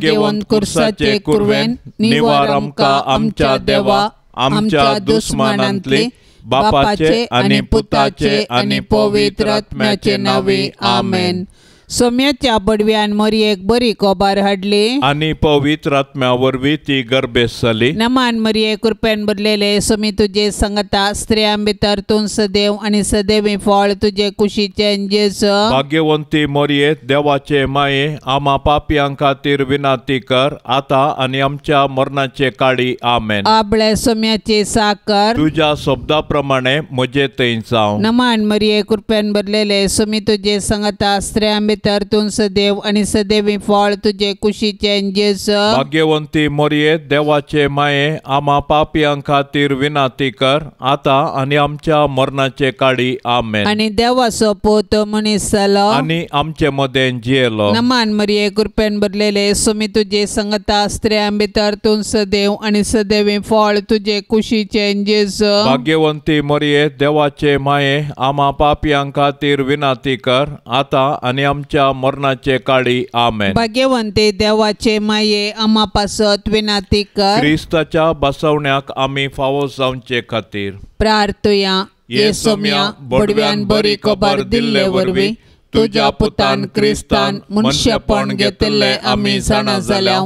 भाग्यवन कुर्साचे कुर्वेन निवारमका आमच्या देवा आमच्या दुश्मनांतले बापाचे आणि पुताचे आणि पवित्र आत्म्याचे नावे आमेन सोम्याच्या पडव्यान मरी एक बरी कोबार हाडली आणि पवित्र आत्म्यावरवी ती गर्भेस झाली नमान एक कृपेन भरलेले समी तुझे संगता स्त्रियां भितर तूं सदैव आणि सदैव फळ तुझे कुशीचे जेस भाग्यवंती मरिये देवाचे माये आमा पापियां खातीर विनाती कर आता आणि आमच्या मरणाचे काळी आमेन आपले सोम्याचे साकर तुझ्या शब्दाप्रमाणे म्हजे थंय जावं नमान मरिये कृपेन भरलेले समी तुझे संगता स्त्रियां तर सदैव आणि सदैव फळ तुझे कुशी चेंजेस भाग्यवंती मोरये देवाचे माये आमा पापियां खातीर विनाती कर आता आणि आमच्या मरणाचे काळी आमे आणि देवाचो पोत मनीस आणि आमचे मध्ये जियेलो नमान मरिये कृपेन भरलेले सुमी तुझे संगता स्त्रियां भितर तूं सदैव आणि सदैव फळ तुझे कुशी चेंजेस भाग्यवंती मोरये देवाचे माये आमा पापियां खातीर विनाती कर आता आणि आमच्या आमच्या मरणाचे काळी आमेन भाग्यवंते देवाचे माये आमापासत विनाती कर क्रिस्ताच्या बसवण्याक आम्ही फावो जावचे खातीर प्रार्थया ये येसोम्या बडव्यान बरी कबार दिल्ले वरवी तुझ्या पुतान क्रिस्तान मनुष्यपण घेतिल्ले आम्ही जाणा जाल्या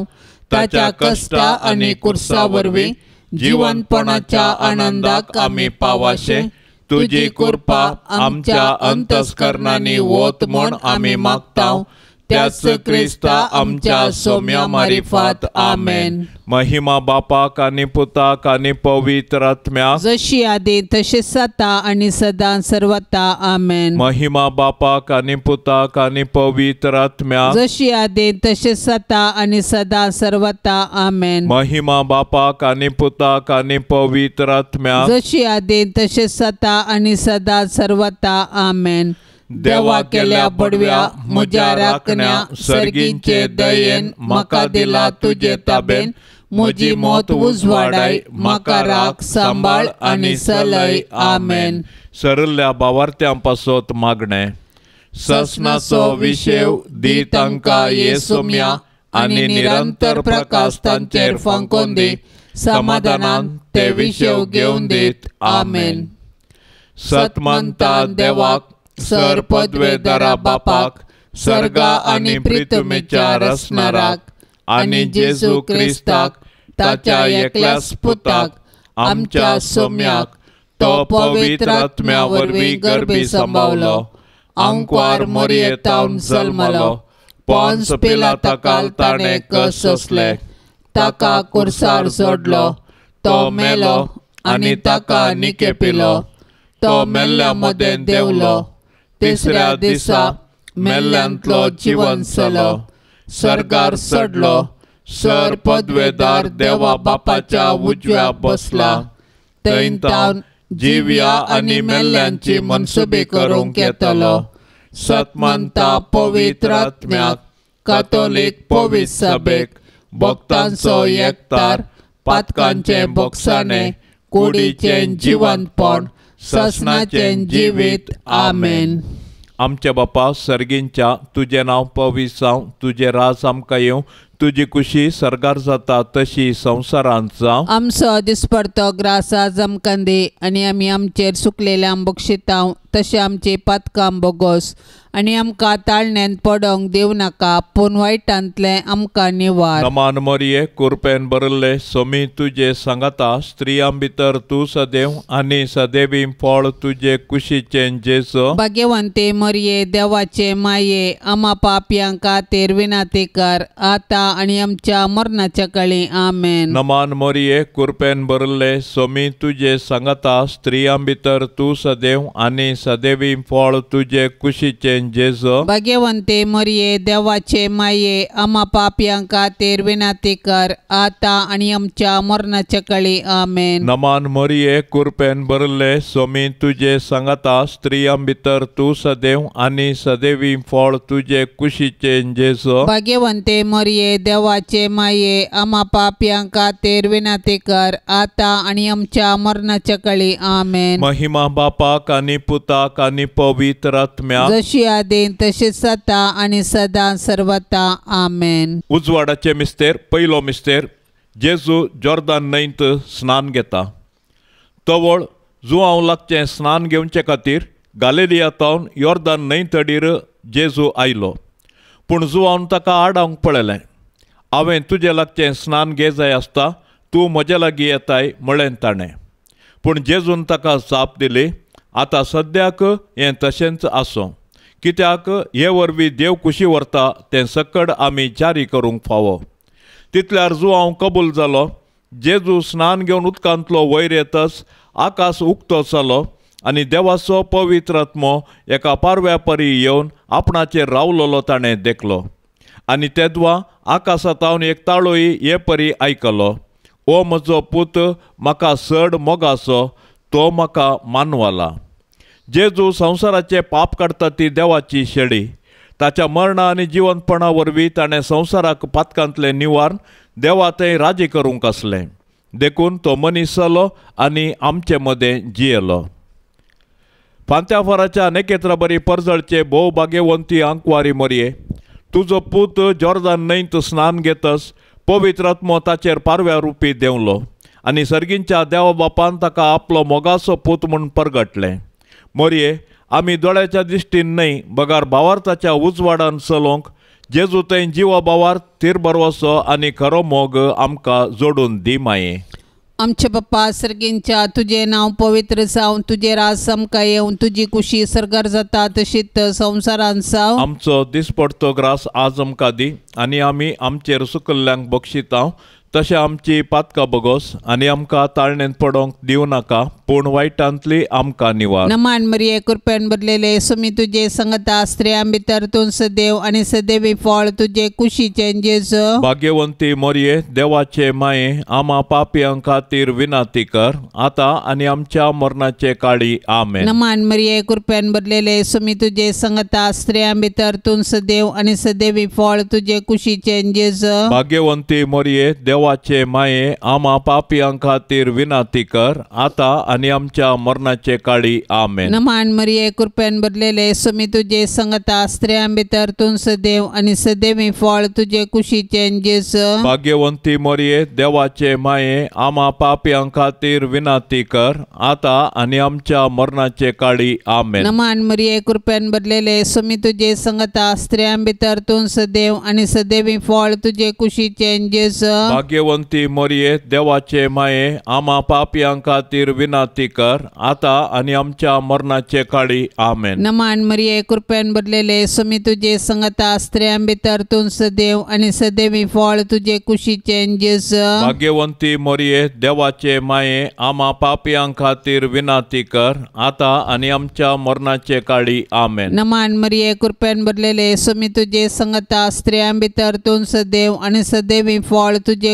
ताच्या कष्टा आनी कुर्सा वरवीं जिवनपणाच्या आनंदाक आम्ही पावाशे तुझी कृपा आमच्या अंतस्करणाने वत म्हण आम्ही मागताव त्याच क्रिस्ता आमच्या सौम्या मारिफात आमेन महिमा बापा कानी पुता कानी पवित्रात्म्या जशी आधी तसे सता आणि सदा सर्वता आमेन महिमा बापा कानी पुता कानी पवित्रात्म्या जशी आधी तसे सता आणि सदा सर्वता आमेन महिमा बापा कानी पुता कानी पवित्रात्म्या जशी आधी तसे सता आणि सदा सर्वता आमेन देवा केल्या बडव्या म्हज्या राखण्या सर्गींचे दयेन मका दिला तुझे ताबेन मुजी मोत उजवाडाय मका राख सांबाळ आणि सलय आमेन सरल्या बावार्थ्यांपासोत मागणे ससनाचो विशेव दी ये येसुम्या आणि निरंतर प्रकाश तांचेर फांकोन दी समाधानान ते विशेव घेवन दीत आमेन सतमंतान देवाक सर पदवे दरा बापाक सर्गा आणि प्रितमेच्या रसनाराक आणि जेजू क्रिस्ताक ताच्या एकल्या स्पुताक आमच्या सोम्याक तो पवित्र आत्म्या वरवीं गर्भी सांबावलो आंकवार मोरयेतावन जल्मलो पॉन्स पिला तकाल ताणें कस सोसले ताका कुरसार सोडलो तो मेलो आनी ताका निके पिलो तो मेल्ल्या मदें देवलो तिसऱ्या दिसा मेल्ल्यांतलो सलो, सरकार सडलो सर पदवेदार देवा बापाच्या उजव्या बसला थंय जिव्या आनी मेल्ल्यांची मनसुबी करूंक येतलो सत्मंता पवित्र आत्म्याक कातोलीक पवित सभेक भक्तांचो एकतार पातकांचे बोक्साणे कुडीचे जिवनपण ससनाचे जीवित, आमेन आमच्या बापा सर्गींच्या तुझे नाव पविसांव तुझे राज आमकां येवं तुझी खुशी सरकार जाता तशी जावं आमचो दिसपडतो ग्रासा जमकंदी आनी आमी आमचेर सुकलेल्या बक्षितांव तशें आमचें पातकाम बोगोस आनी आमकां ताळण्यांत पडोंक देव नाका पूण वायटांतलें आमकां निवार नमान मोरये कुरपेन बरल्ले समी तुजे सांगता स्त्रियां भितर तूं सदैव आनी सदैवी फळ तुजे कुशीचें जेस भाग्यवंते मरये देवाचे माये आमा पापयां खातीर विनाती कर आतां आनी आमच्या मरणाच्या कळी आमेन नमान मोरये कुरपेन बरल्ले समी तुजे सांगता स्त्रियां भितर तूं सदैव आनी सदैवी फळ तुझे कुशीचे जेजो भगवंते मरिये देवाचे माये अमा पापयांका तेर विनाती कर आता आणि आमच्या मरणाच्या कळी आमेन नमान मरिये कुरपेन भरले स्वामी तुझे सांगता स्त्रियां भितर तू सदैव आणि सदैवी फळ तुझे कुशीचे जेजो भगवंते मरिये देवाचे माये अमा पापयांका तेर विनाती कर आता आणि आमच्या मरणाच्या कळी आमेन महिमा बापाक आणि पुता वाचतात आणि पवित्र जशी आदेन तसे सता आणि सदा सर्वता आमेन उजवाडाचे मिस्तेर पहिलो मिस्तेर जेजू जॉर्दान नैंत स्नान घेता तवळ जुआव लागचें स्नान घेवचे खातीर गालेलिया तावन योर्दान न्हंय जेजू आयलो पूण जुवान ताका आडावंक पळयलें हांवें तुजे लागचें स्नान घे जाय आसता तूं म्हजे लागीं येताय म्हळें ताणें पूण जेजून ताका जाप दिली आता सद्याक हे तशेंच आसूं कित्याक हे वरवीं देव कुशी व्हरता तें सकड आमी जारी करूंक फावो तितल्यार हांव कबूल जालो जेजू स्नान घेवन उदकांतलो वयर येतस आकाश उक्तो जालो आनी देवाचो पवित्र आत्मो एका पारव्या परी येवन आपणाचेर रावलोलो ताणें देखलो आनी तेदवा आकाशांतावन एक ताळोई हे परी आयकलो ओ म्हजो पूत म्हाका सड मोगाचो तो म्हाका मानवाला जे जो संसाराचे पाप काडटा ती देवाची शेडी ताच्या मरण आणि जीवनपणावरवी वरवीं ताणें संवसाराक निवार निवारण देवा थंय राजी करूंक आसलें देखून तो मनीस आणि आनी आमचे मदें जियेलो फांत्याफराच्या अनेकेत्रा बरी परजळचे भोव बागेवंती अंकवारी मरये तुजो पूत जॉर्दान नैंत स्नान घेतस पवित्रात्मो ताचेर पारव्या रुपी देवलो आणि सर्गींच्या देवा बापान ताका आपलो मोगासो पूत म्हणून परगटलें मोरिये आमी दोळ्याच्या दिश्टीन नाही बगार बावार्थाच्या उजवाडान चलोंक जेजू थंय जिवा बावार तीर बरवसो आणि आनी खरो मोग आमकां जोडून दी माये आमचे पप्पा सर्गींच्या तुझे नाव पवित्र जावं तुझे राज समका येवन तुजी खुशी सरगर जाता तशीत संवसारान साव आमचो दिसपडतो ग्रास आज आमकां दी आनी आमी आमचेर सुकल्ल्यांक बक्षितां तशें आमची पातकां बगोस आनी आमकां ताळणेन पडोंक दिवं नाका पूण वायटांतली आमकां निवार नमाण मरिये कृपेन भरलेले सुमी तुजे संगता स्त्रियां भितर तूं सदेव आनी सदेवी फळ तुजे कुशी जेज भाग्यवंती मोरये देवाचे माये आमा पापयां खातीर विनाती कर आतां आनी आमच्या मरणाचे काळी आमे नमान मरिये कृपेन भरलेले सुमी तुजे संगता स्त्रियां भितर तूं सदेव आनी सदेवी फळ तुजे कुशी जेज भाग्यवंती मोरये देव देवाचे माये आमा पापियां खातीर विनाती कर आता आणि आमच्या मरणाचे काळी आमे नमान मरिये कृपेन भरलेले सुमी तुझे संगता स्त्रियां भितर तू सदेव आणि सदैवी फळ तुझे कुशीचे जेस भाग्यवंती मरिये देवाचे माये आमा पापियां खातीर विनाती कर आता आणि आमच्या मरणाचे काळी आमे नमान मरिये कृपेन भरलेले सुमी तुझे संगता स्त्रियां भितर तू सदेव आणि सदैवी फळ तुझे कुशीचे जेस भाग्यवंती मरिये देवाचे माये आमा पापियां खातीर विनाती कर आता आणि आमच्या मरणाचे काळी आमेन नमान मरिये कृपेन भरलेले समी तुझे संगता स्त्रियां भितर सदेव आणि सदैवी फळ तुझे कुशीचे चेंजेस भाग्यवंती मरिये देवाचे माये आमा पापियां खातीर विनाती कर आता आणि आमच्या मरणाचे काळी आमेन नमान मरिये कृपेन भरलेले समी तुझे संगता स्त्रियां भितर सदेव सदैव आणि सदैवी फळ तुझे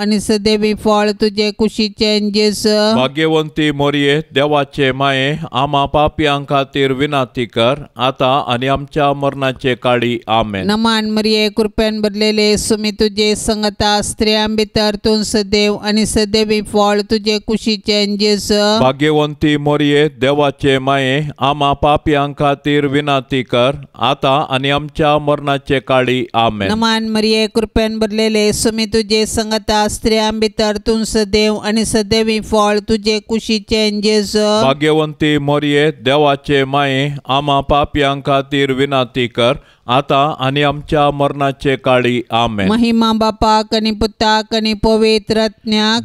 आणि सदैवी फळ तुझे कुशी जेस भाग्यवंती मोरये देवाचे माये आमा पापियां खातीर विनाती कर आता आणि आमच्या मरणाचे काळी आमेन नमान मरिये कृपेन भरलेले सुमी तुझे संगता स्त्रियां भितर तू सदैव आणि सदैवी फळ तुझे कुशी जेस भाग्यवंती मोरये देवाचे माये आमा पापियां खातीर विनाती कर आता आणि आमच्या मरणाचे काळी आमे नमान मरिये कृपेन भरलेले सुमी तुझे संगता भितर आंबितरतून सदैव आणि सदैव फळ तुझे कुशीचे जेस भाग्यवंती मोरये देवाचे माये आमा पापयां खातीर विनाती कर आता आणि आमच्या मरणाचे काळी आमे महिमा बापाक आणि पुताक आणि पवित्र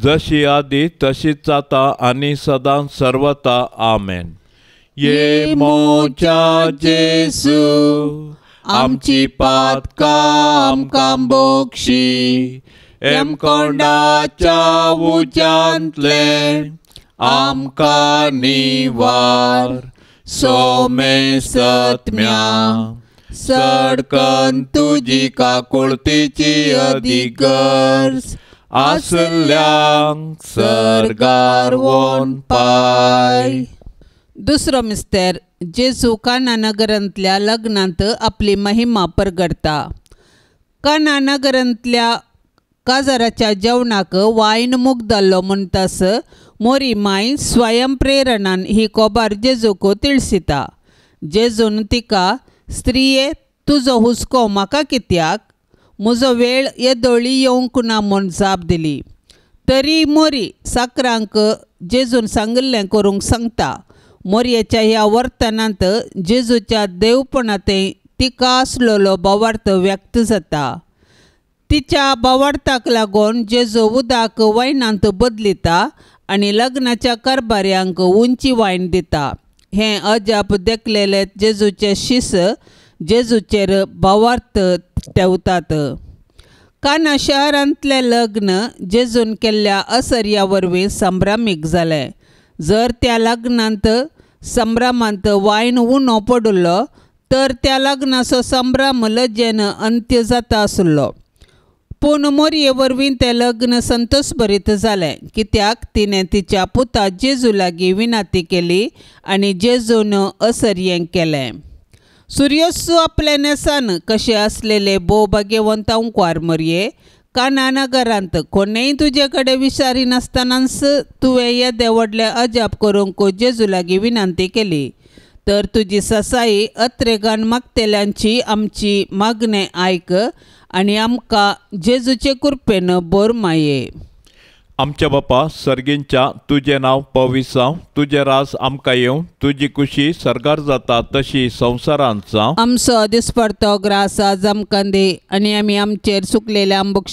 जशी आधी तशीच जाता आणि सदा सर्वता आमेन ये मोचा जेसू आमची काम काम बोक्षी emkondacha wuyantle amka nivar some satmya सडकन तुझी काकुळतीची अधिगर्स आसल्यांक सरगार वोन पाय दुसरो मिस्तेर जेजू कानानगरांतल्या लग्नांत आपली महिमा परगडता कानानगरांतल्या काजाराच्या जेवणाक वायन मूग जाल्लो म्हणटास मोरी माय स्वयंप्रेरणान ही कोबार जेजूक तिळसिता जेजून तिका स्त्रिये तुजो हुस्को म्हाका कित्याक म्हजो वेळ येदोळी येवंक ना म्हूण जाप दिली तरी मोरी साकरांक जेजून सांगिल्लें करूंक सांगता मोरयेच्या ह्या वर्तनांत जेजूच्या देवपणांतय तिका आसलोलो बोवार्थ व्यक्त जाता तिच्या बवाडताक लागून जेजो उदक वायनांत बदलिता आनी लग्नाच्या कारबाऱ्यांक उंची वायन दिता हें अजाप देखलेले जेजूचे शिस जेजूचेर बवार्थ ठेवतात काना शहरांतले लग्न जेजून केल्ल्या असर्या वरवीं संभ्रामीक जालें जर त्या लग्नांत संभ्रामांत वायन उणो पडलो तर त्या लग्नाचो संभ्राम लजेन अंत्य जाता आसलो पोनमोर वरवीं तें लग्न संतोष भरीत जालें कित्याक तिणें तिच्या पुता जेजू लागीं विनाती केली आनी जेजून असर्यें केलें सुर्योत्सू आपले नेसान कशें आसलेले भोवभाग्यवंत उंकवार मरये काना नगरांत कोणेय तुजे कडेन विचारिनासतनाच तुवें येदे व्हडले अजाप करूंक जेजू लागीं विनंती केली तर तुजी ससाई अत्रेगान मागतेल्यांची आमची मागणें आयक आणि आमका जेजूचे कृपेन बोर माये आमच्या बापा सर्गींच्या तुझे नाव पविसा तुझे राज आमकां येवं तुझी खुशी सरकार जाता तशी संसारांचा आमचो दिसपडतो ग्रास आज आमकां दे आनी आमचेर सुकलेले आंबोग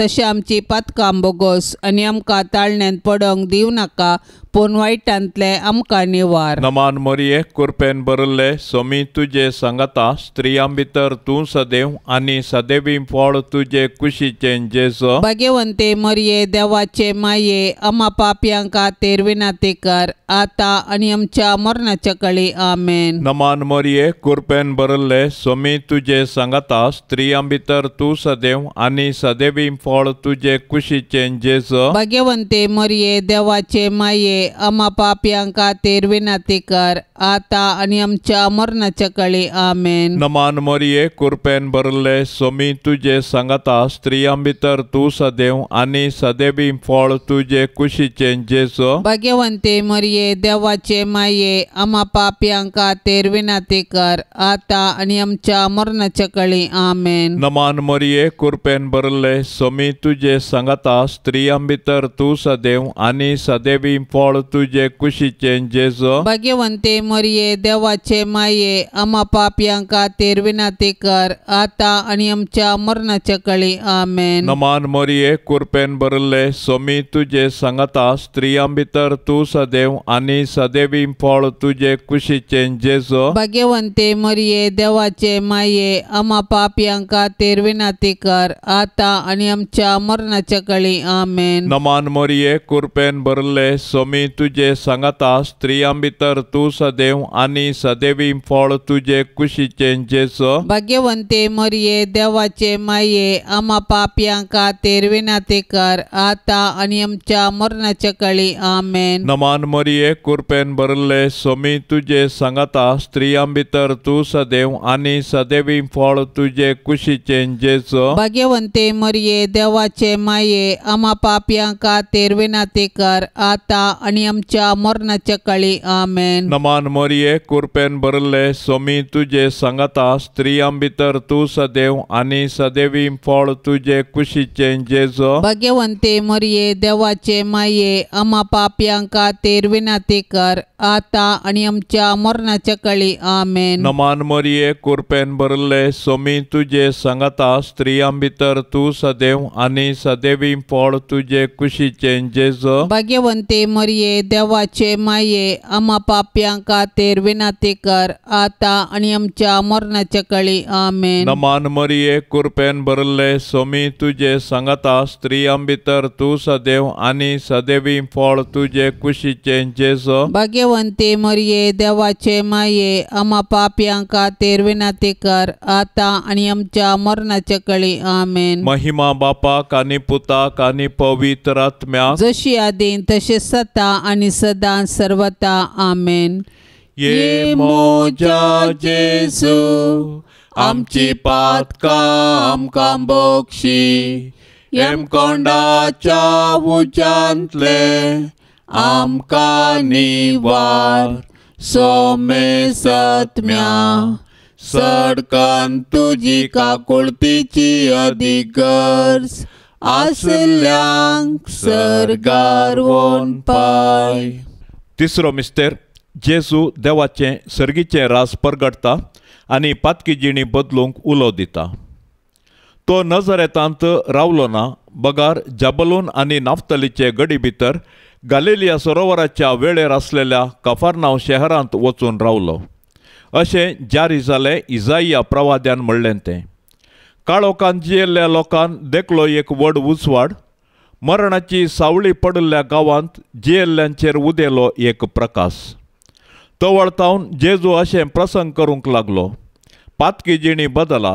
तशी आमची पातकां आंबोगोस आणि आमकां ताळण्यान पडोंक दिवं नाका पूण वायटांतले आमकां निवार नमान मरिये कुरपेन बरल्ले सोमी तुजे सांगता स्त्रियां भितर तूं सदैव आनी सदैवी फळ तुजे कुशीचे जेस भाग्यवंते मरिये देवाचे माये अमा पापयांक खातीर विनाती कर आता आनी आमच्या मरणाच्या कळी आमेन नमान मरिये कुरपेन बरल्ले सोमी तुजे सांगता स्त्रियां भितर तूं सदैव आनी सदैवी फळ तुजे कुशीचे जेस भाग्यवंते मरिये देवाचे माये अमापा प्रियांका तेरवे कर आता आणि आमच्या अमरनाच्याकडे आमेन नमान मरिये कुरपेन बरले सोमी तुझे सांगता स्त्रियां भितर तू सदैव आणि सदैवी फोळ तुझे कुशीचे जेसो भाग्यवंते मरिये देवाचे माये अमापा प्रियांका तेरवे कर आता आणि आमच्या अमरनाच्याकडे आमेन नमान मरिये कुरपेन बरले सोमी तुझे सांगता स्त्रियां भितर तू सदैव आणि सदैवी फळ फळ तुझे कुशीचें जेजो भाग्यवंते मरिये देवाचे माये अमा पापयांका तेरविना ते कर आता आणि आमच्या मरणाच्या कळी आमेन नमान मरिये कुरपेन बरले सोमी तुझे सांगता स्त्रियां भितर तू सदैव आणि सदैवी फळ तुझे कुशीचें जेजो भाग्यवंते मरिये देवाचे माये अमा पापयांका तेरविना ते कर आता आणि आमच्या मरणाच्या कळी आमेन नमान मरिये कुरपेन बरले सोमी मी तुझे स्त्री स्त्रियांभितर तू सदैव आणि सदैवी फळ तुझे कुशीचे जेस भाग्यवंते मरिये देवाचे माये आमा पापयांका तेरविना ते कर आता आणि आमच्या मरणाच्या कळी आमेन नमान मरिये कुरपेन भरले स्वामी तुझे सांगता स्त्रियांभितर तू सदैव आणि सदैवी फळ तुझे कुशीचे जेस भाग्यवंते मरिये देवाचे माये आमा पापयांका तेरविना ते कर आता आणि आमच्या मरणाच्या काळी आमेन नमान मोरये कुरपेन बरले सोमी तुझे सांगता स्त्रियां भितर तू सदैव आणि सदैवी फळ तुझे कुशीचे जेजो भगवंते मोरये देवाचे माये अमा पाप्यांका तेरविना ते कर आता आणि आमच्या मरणाच्या काळी आमेन नमान मरिये कुरपेन भरले सोमी तुझे सांगता स्त्री भितर तू सदैव आणि सदैवी फळ तुझे कुशीचे जेज भाग्यवंते मरिये देवाचे माये आम्हा पाप्यां खातीर विनाती कर आता आणि आमच्या मरणाच्या काळी आमेन नमान मरिये कुरपेन भरले सोमी तुझे सांगता स्त्रियां भितर तू सदैव आणि सदैवी फळ तुझे कुशीचे जेज भाग्य यावंते मरिये देवाचे माये अमा पापयांका तेरविना ते कर आता आणि आमच्या मरणाच्या कळी आमेन महिमा बापा कानी पुता कानी पवित्र आत्म्या जशी आदीन तसे सता आणि सदा सर्वता आमेन ये मोजा जेसू आमची काम काम बोक्षी एम कोंडाच्या उच्यांतले आमका निवार सोमे सत्म्या सडकान तुझी काकुळतीची कुलतीची गरज आसल्यांक सरगार पाय तिसरो मिस्तेर जेजू देवाचे सर्गीचे रास परगड़ता, आनी पातकी जिणी बदलूंक उलो दिता तो नजरेतांत रावलो ना बगार जबलून आनी नाफतलीचे गडी भितर गालेलिया सरोवराच्या वेळेर असलेल्या कफारनाव शहरांत वचून रावलो अशें जारी जालें इजाइया प्रवाद्यान म्हणलें तें काळोखांत जियेल्ल्या लोकांक देखलो एक व्हड उजवाड मरणाची सावळी पडल्या गांवांत जियेल्ल्यांचेर उदेलो एक प्रकाश वळतावन जेजू अशें प्रसंग करूंक लागलो पातकी जिणी बदला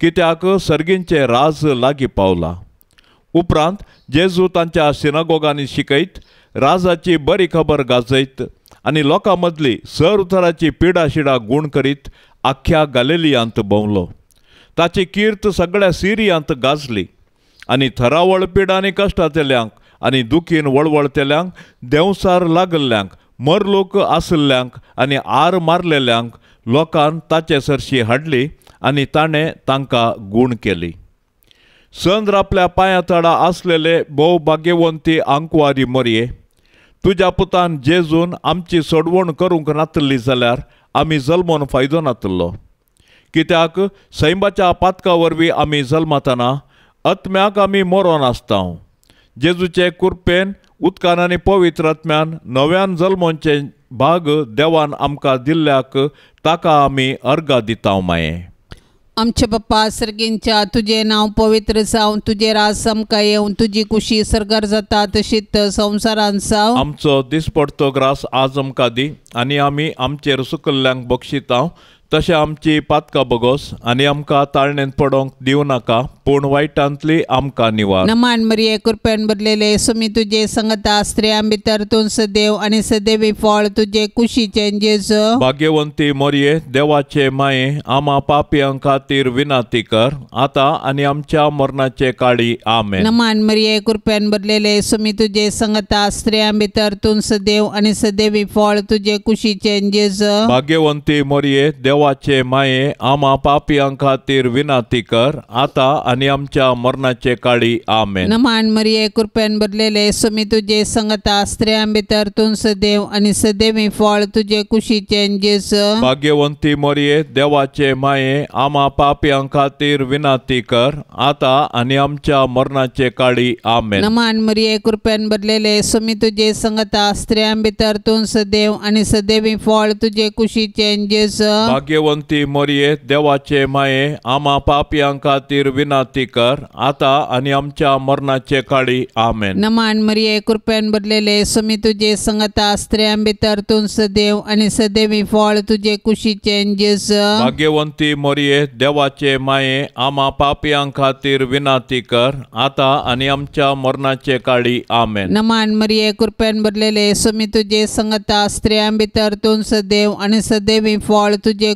कित्याक सर्गींचे राज लागीं पावला उपरांत जेजू तांच्या सिनागोगांनी शिकयत राजाची बरी खबर गाजयत आणि लोकांमधली मदली सर उतराची पिडा शिडा गूण करीत आख्ख्या गालेलियांत भोवलो ताची कीर्त सगळ्या सिरियांत गाजली आणि थरावळ पिडांनी आनी कश्टातेल्यांक आनी दुखीन वळवळतेल्यांक देंवसार लागल्ल्यांक मरलोक आसल्ल्यांक आणि आर मारलेल्यांक लोकान ताचे सरशी हाडली आणि ताणें तांकां गूण केली संद्र आपल्या पायातडा असलेले भाग्यवंती अंकवारी मोरये तुझ्या पुतान जेजून आमची सोडवण करूंक नातल्ली जाल्यार आमी जल्मोन फायदो नातल्लो कित्याक सैमाच्या पातका वरवीं आमी आत्म्याक आमी मरोन आसता जेजूचे कुरपेन उदकान आनी पवित्र आत्म्यान नव्यान जल्मोंचे भाग देवान आमकां दिल्ल्याक ताका आमी अर्गा दिता माये आमचे पप्पा सर्गींच्या तुझे नाव पवित्र सावन तुझे रासम काय येवन तुजी कुशी सरगर जाता तशीत संवसारान साव आमचो दिसपडतो ग्रास आज कादी दी आम्ही आमचे आमचेर सुकल्ल्यांक तशें आमची पातका बगोस आनी आमकां ताळणेन पडोंक दिव नाका पूण वायटांतली आमकां निवार नमाण मरिये कृपेन बदलेले सुमी तुजे संगता स्त्रियां भितर तूं सदेव आनी सदेवी फळ तुजे कुशी जेज भाग्यवंती मोरये देवाचे माये आमा पापयां खातीर विनाती कर आतां आनी आमच्या मरणाचे काळी आमे नमान मरिये कृपेन बदलेले सुमी तुजे संगत स्त्रियां भितर तूं सदेव आनी सदेवी फळ तुजे कुशी जेज भाग्यवंती मोरये देव देवाचे माये आमा पापियांक खातीर विनाती कर आता आणि आमच्या मरणाचे काळी आमे नमान मरिये कृपेन भरलेले सुमी तुझे संगता स्त्रियां भितर सदेव सदेव आणि सदेवी फळ तुझे कुशीचे जेस भाग्यवंती मरिये देवाचे माये आमा पापियांक खातीर विनाती कर आता आणि आमच्या मरणाचे काळी आमे नमान मरिये कृपेन भरलेले सुमी तुझे संगता स्त्रियां भितर सदेव आणि सदैवी फळ तुझे कुशीचे जेस भाग्यवंती मरिये देवाचे माये आमा पापयां खातीर विनाती कर आता आणि आमच्या मरणाचे काळी आमेन नमान मरिये कृपेन भरलेले समी तुझे संगता स्त्रियां भितर तू सदैव आणि सदेवी फळ तुझे कुशीचे जेस भाग्यवंती मरिये देवाचे माये आमा पापयां खातीर विनाती कर आता आणि आमच्या मरणाचे काळी आमेन नमान मरिये कृपेन भरलेले समी तुझे संगता स्त्रियां भितर तू सदैव आणि सदैवी फळ तुझे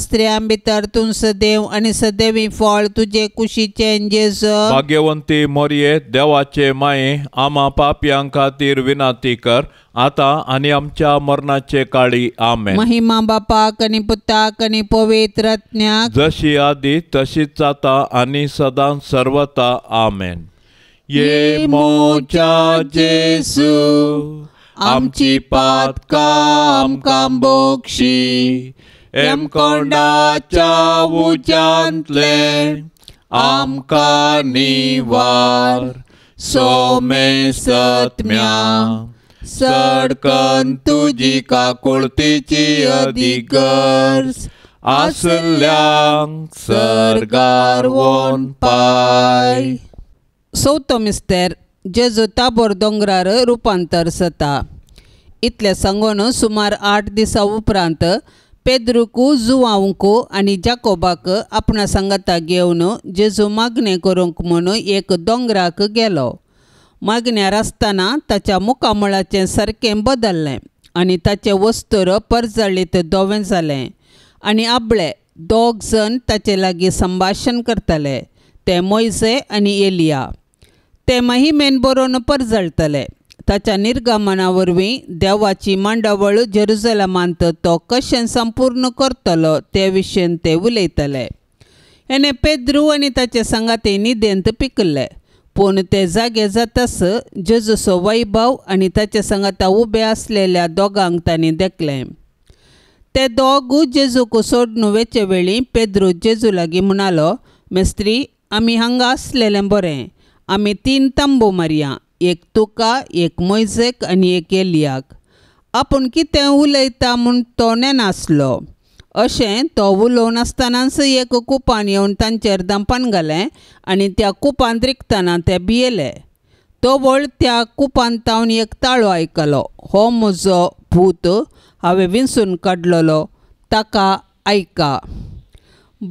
स्त्रियांभी तर तुन सदैव आणि सदैवी फळ तुझे कुशीचे चेंजेस भाग्यवंती मोरये देवाचे माये आमा पापयां खातीर विनाती कर आता आणि आमच्या मरणाचे काळी आमे महिमा बापा आणि पुताक आणि पवित्रज्ञा जशी आधी तशीच जाता आणि सदा सर्वता आमेन ये मोचा जेसू आमची पात काम काम बोक्षी एम कोंडाच्या उज्यांतले आमका निवार सोमे सत्म्या सडकन तुजी काकुळतीची अधिगर्स आसल्या सरगार वोन पाय सौत मिस्तेर जेजू ताबोर दोंगरार रुपांतर जाता इतले सांगून सुमार आठ दिसा उपरांत पेद्रुकू ಜುವಾಂಕು आणि जाकोबाक आपणा सांगता घेऊन जेजू मागणे करूंक म्हणून एक दोंगराक गेलो मागण्यार आसतना ताच्या मुकामळाचें सारखे बदलले आणि ताचे वस्तूर परजळीत दोवे झाले आणि आबळे दोग जण ताचे लागीं संभाषण करताले ते मोयसे आणि एलिया ते महिमेन बरोवन परजळतले त्याच्या निर्गमनावरवी देवाची मांडावळ जेरुजलमांत तो कशें संपूर्ण करतलो ते विशयन ते उलयतले हेने पेद्रू आणि ताचे संगाते निदेंत पिकले पूण ते जागे जातास जजसो वैभव आणि ताच्या संगाता उभे असलेल्या दोघांक तांणी देखलें ते दोगू जेजूक सोडून वेचे वेळी पेद्रू जेजू लागी म्हणालो मेस्त्री आमी हांगा आसलेलें बरें आमी तीन तंबू मारया एक तुका एक मोयसेक आनी एक एलियाक आपूण कितें उलयता म्हूण तोणे नासलो अशें तो उलोवन आसतनाच एक कुपान येवन तांचेर दंपान घालें आनी त्या कुपांत रिकतना ते भियेले तो व्हड त्या तावन एक ताळो आयकलो हो म्हजो भूत हांवें विंसून काडलोलो ताका आयका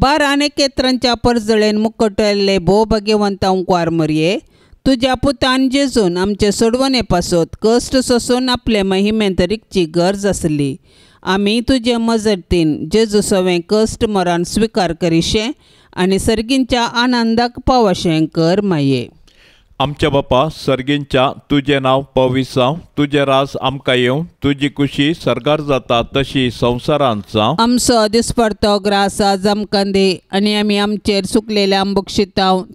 बारा आनी केत्रांच्या परजळेन मुकटयल्ले भोव भगेवंता उंकवार मरये तुज्या पुतान जेजून आमचे सोडवण येपासत कश्ट सोसून आपले महिमेन गरज आसली आम्ही तुजे मजतीन जेजू सवें कश्ट मरण स्विकार करिशें आनी सर्गींच्या आनंदाक पावशें कर माये आमच्या बापा सर्गींच्या तुझे नाव पविसाव तुझे राज आमकां येवं तुजी कुशी सरगार जाता तशी संसारांचा आमचं आमचो दिसपडतो ग्रास जमकंदे आणि आम्ही आमी आमचेर सुकलेले आंबूक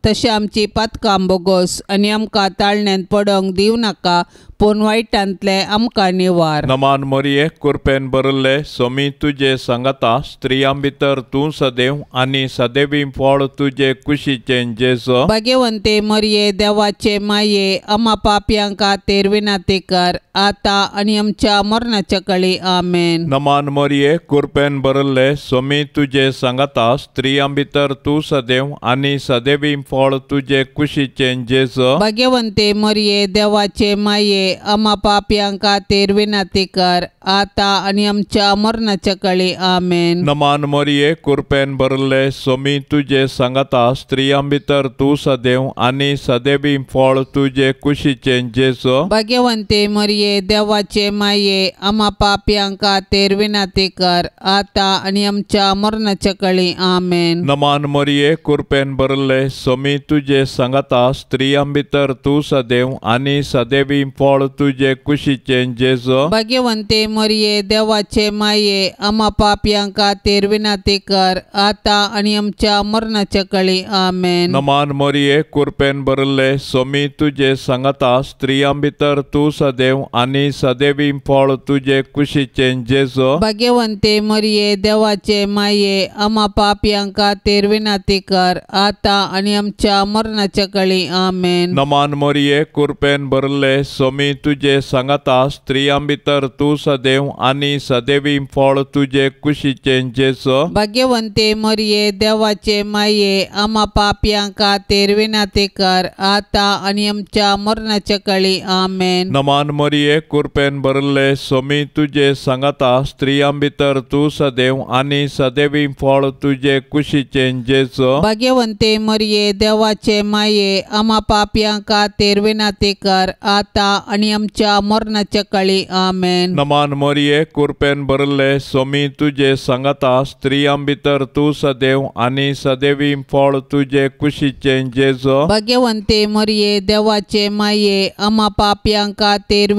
तशी आमची पातका आंबोगोस आणि आमकां ताळण्यांत पडोंक दिवं नका आपूण वायटांतले आमकां निवार नमान मोरये कुरपेन बरले सोमी तुजे सांगता स्त्रियां भितर तूं सदैव आनी सदैवी फळ तुजे कुशीचे जेस भाग्यवंते मोरये देवाचे माये अमा पापयांका तेरविना ते कर आता आणि आमच्या मरणाच्या कळी आमेन नमान मोरये कुरपेन बरले सोमी तुजे सांगता स्त्रियां भितर तूं सदैव आनी सदैवी फळ तुजे कुशीचे जेस भगवंते मोरये देवाचे माये अमापा प्रियांका तेरवे कर आता आणि आमच्या अमरणाच्या काळी आमेन नमान मोरिये कुरपेन भरले सोमी तुझे सांगता स्त्रियां भितर तू सदैव आणि सदैवी फळ तुझे कुशीचे जेसो भाग्यवंते मोरिये देवाचे माये अमापा प्रियांका तेरवे कर आता आणि आमच्या अमरणाच्या काळी आमेन नमान मोरिये कुरपेन भरले सोमी तुझे सांगता स्त्रियां भितर तू सदैव आणि सदैवी फळ फळ तुझे कुशीचे जेजो भाग्यवंते मरिये देवाचे माये आम्हा पापयांका तेरविना ते कर आता आणि आमच्या मरणाचे कळी आमेन नमान मरिये कुरपेन बरले सोमी तुझे सांगता स्त्रियां भितर तू सदैव आणि सदैवी फळ तुझे कुशीचे जेजो भाग्यवंते मरिये देवाचे माये आम्हा पापयांका तेरविना ते कर आता आणि आमच्या मरणाचे कळी आमेन नमान मरिये कुरपेन बरले सोमी मी तुझे सांगता स्त्रियां भितर तू सदैव आणि सदैवी फळ तुझे कुशीचे जेस भाग्यवंते मरिये देवाचे माये आमा पाप्यांका तेरविना ते कर आता आणि आमच्या मरणाच्या कळी आमेन नमान मरिये कुरपेन भरले सोमी तुझे सांगता स्त्रियां भितर तू सदैव आणि सदैवी फळ तुझे कुशीचे जेस भाग्यवंते मरिये देवाचे माये आमा पाप्यांका तेरविना ते कर आता आणि आमच्या मरणाच्या आमेन नमान मोरिये कुरपेन बरले सोमी तुझे सांगता स्त्रियां भितर तू सदैव आणि सदैवी फळ तुझे कुशीचे जेजो भाग्यवंते मोरिये देवाचे माये अमा पाप्यांका तेर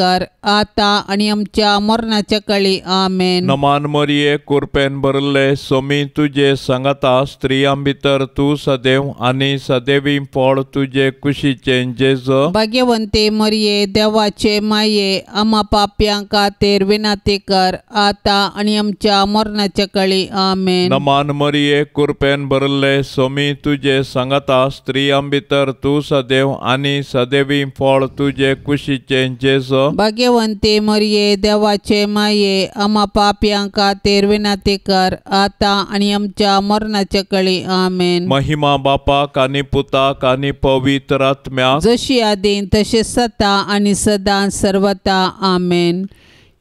कर आता आणि आमच्या मरणाच्या काळी आमेन नमान मरिये कुरपेन भरले सोमी तुझे सांगता स्त्रियां भितर तू सदैव आणि सदैवी फळ तुझे कुशीचे जेज भाग्यवंते मरिये देवाचे माये आम्हा पाप्यां खातीर विनाती कर आता आणि आमच्या मरणाच्या काळी आमेन नमान मरिये कुरपेन बरले सोमी तुझे सांगता स्त्रियां भितर तू सदैव आणि सदैवी फळ तुझे कुशीचे जेज भाग्य जयवंते मरिये देवाचे माये अमा पाप्यांका तेरविना ते कर आता आणि आमच्या मरणाचे कळी आमेन महिमा बापा कानी पुता कानी पवित्र आत्म्या जशी आदीन तसे सता आणि सदा सर्वता आमेन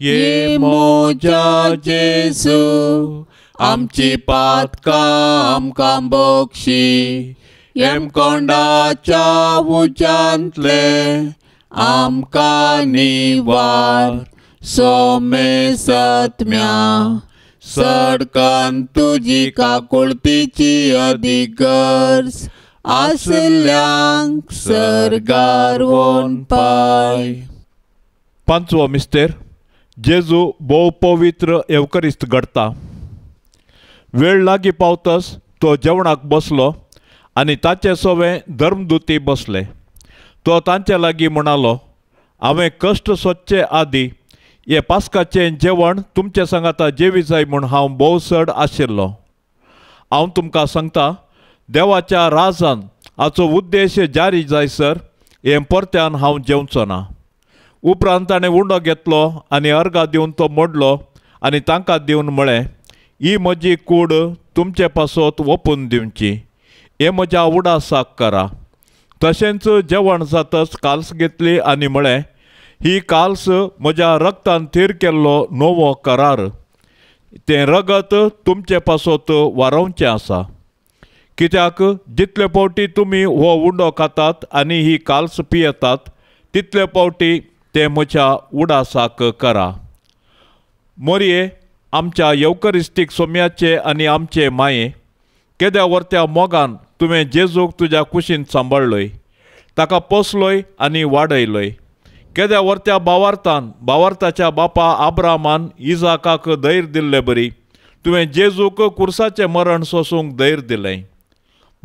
ये मोजा जेसू आमची पात काम काम बोक्षी एम कोंडाच्या उच्यांतले आमका निवार सोमे सत्म्या सडकान तुझी काकुळतीची कुलतीची आसल्यांक सरगार वोन पाय पांचवो मिस्तेर जेजू पवित्र एवकरिस्त घडता वेळ लागी पावतस तो जेवणाक बसलो आनी ताचे सोवे धर्मदुती बसले तो तांच्या लागी म्हणालो हांवें कश्ट सोदचे आदी हे पास्काचें जेवण तुमचे संगाता जेवी जाय म्हूण हांव चड आशिल्लो हांव तुमकां सांगता देवाच्या राजान हाचो उद्देश जारी जायसर हे परत्यान हांव जेवचो ना उपरांत ताणें उंडो घेतलो आनी अर्गा दिवन तो मोडलो आनी तांकां दिवन म्हळें ही म्हजी कूड तुमचे पासत ओपून दिवची हे म्हज्या उडासाक करा तशेंच जेवण जातच काल्स घेतली आनी म्हळें ही काल्स म्हज्या रक्तान थीर केल्लो नवो करार ते रगत तुमचे पासत वारोवचें आसा कित्याक जितले पावटी तुमी हो उंडो खातात आनी ही काल्स पियेतात तितले पावटी ते म्हज्या उडासाक करा मोरये आमच्या यवकरिस्तीक सोम्याचे आनी आमचे माये केद्या वरत्या मोगान तुवें जेजूक तुज्या कुशीन सांबाळलोय ताका पोसलोय आनी वाडयलोय केद्या वरत्या बावार्थान बावार्थाच्या बापा आब्रामान इजाकाक धैर्य दिल्ले बरी तुवें जेजूक कुर्साचें मरण सोसूंक धैर्य दिलें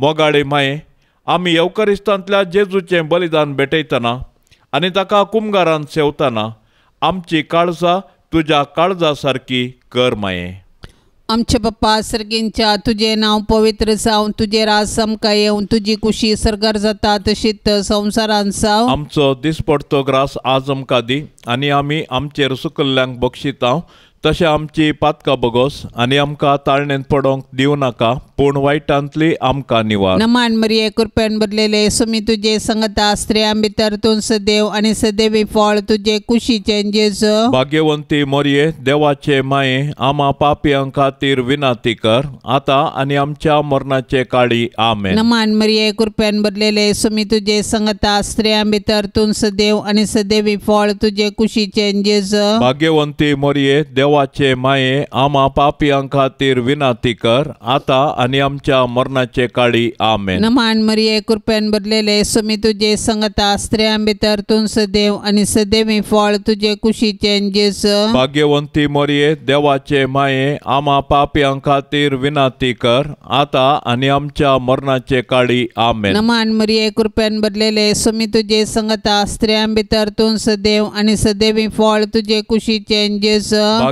मोगाळे माये आमी येवकारिस्तांतल्या जेजूचें बलिदान भेटयतना आनी ताका कुमगारान सेवतना आमची काळजां तुज्या काळजा सारकी कर माये आमचे पप्पा सर्गींच्या तुझे नाव पवित्र सावन तुझे रासम काय येवन तुझी कुशी सरगर जाता तशीत संवसारान साव आमचो दिसपडतो ग्रास आज कादी दी आम्ही आमचे आमचेर सुकल्ल्यांक तशें आमची पातका बगोस आनी आमकां ताळणेन पडोंक दिवं नाका पूण वायटांतली आमकां निवार नमाण मरिये कृपेन भरलेले सुमी तुजे संगता स्त्रियां भितर तूं सदेव आनी सदैवी फळ तुजे कुशी जेज भाग्यवंती मोरये देवाचे माये आमा पापयां खातीर विनाती कर आतां आनी आमच्या मरणाचे काळी आमे नमान मरिये कृपेन बदलेले सुमी तुजे संगता स्त्रियां भितर तूं देव आनी सदैवी फळ तुजे कुशी जेज भाग्यवंती मोरये देवा देवाचे माये आमा पापियां खातीर विनाती कर आता आणि आमच्या मरणाचे काळी आमे नमान मरिये कृपेन भरलेले सुमी तुझे संगता स्त्रियां भितर तू सदैव आणि सदैवी फळ तुझे कुशीचे जेस भाग्यवंती मरिये देवाचे माये आमा पापियां खातीर विनाती कर आता आणि आमच्या मरणाचे काळी आमे नमान मरिये कृपेन भरलेले सुमी तुझे संगता स्त्रियां भितर तू सदैव आणि सदैवी फळ तुझे कुशीचे जेस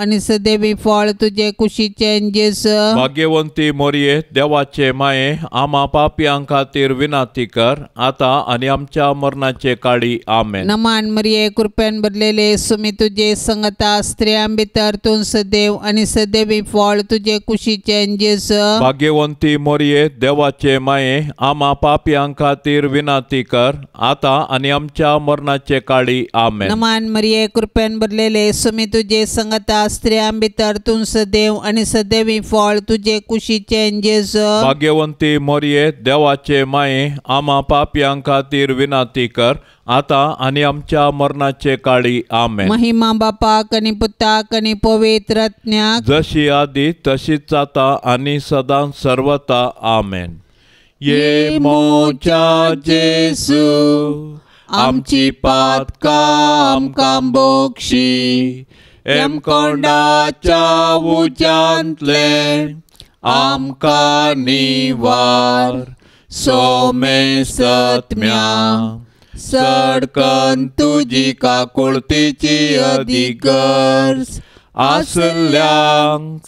आणि सदैवी फळ तुझे कुशीचे जेस भाग्यवंती मोरये देवाचे माये आमा पापियां खातीर विनाती कर आता आणि आमच्या मरणाचे काळी आमे नमान मरिये कृपेन भरलेले सुमी तुझे संगता स्त्रियां भितर तू सदैव आणि सदैवी फळ तुझे कुशीचे जेस भाग्यवंती मोरये देवाचे माये आमा पापियां खातीर विनाती कर आता आणि आमच्या मरणाचे काळी आमे नमान मरिये कृपेन भरलेले सुमी तुझे संगता शास्त्र्यां भितर तूं सदैव आणि सदैवी फळ तुझे कुशीचे जेस भाग्यवंती मोरये देवाचे माये आमा पापयां खातीर विनाती कर आता आणि आमच्या मरणाचे काळी आमे महिमा बापा कनी पुता कनी पवित्र जशी आधी तशीच जाता आणि सदा सर्वता आमेन ये मोचा जेसू आमची काम काम बोक्षी एम कोंडाच्या đã आमका निवार सोमे सत्म्या सडकन तुझी काकुळतीची गरज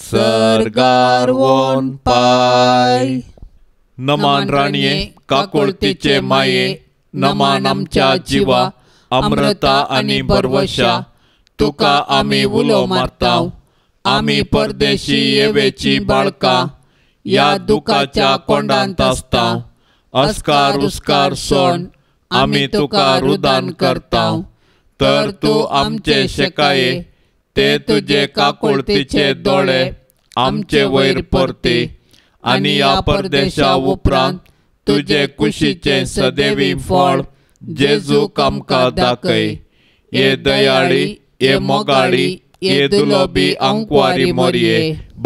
सरगार पाय नमान राणये काकुळतीचे माये नमान आमच्या जिवा अमृता आणि भरवशा तुका आम्ही उलो मारताव आम्ही परदेशी येवेची बाळका या दुखाच्या कोंडांत आसता अस्कार उस्कार सण आमी तुका रुदान करता तर तूं आमचे शेकाये ते तुजे काकुळतीचे दोळे आमचे वयर परते आणि या परदेशा उपरांत तुजे कुशीचे सदैवी फळ जेजू कामका दाखय हे दयाळी ये ఎదులోబి అంక్వారి मरिये,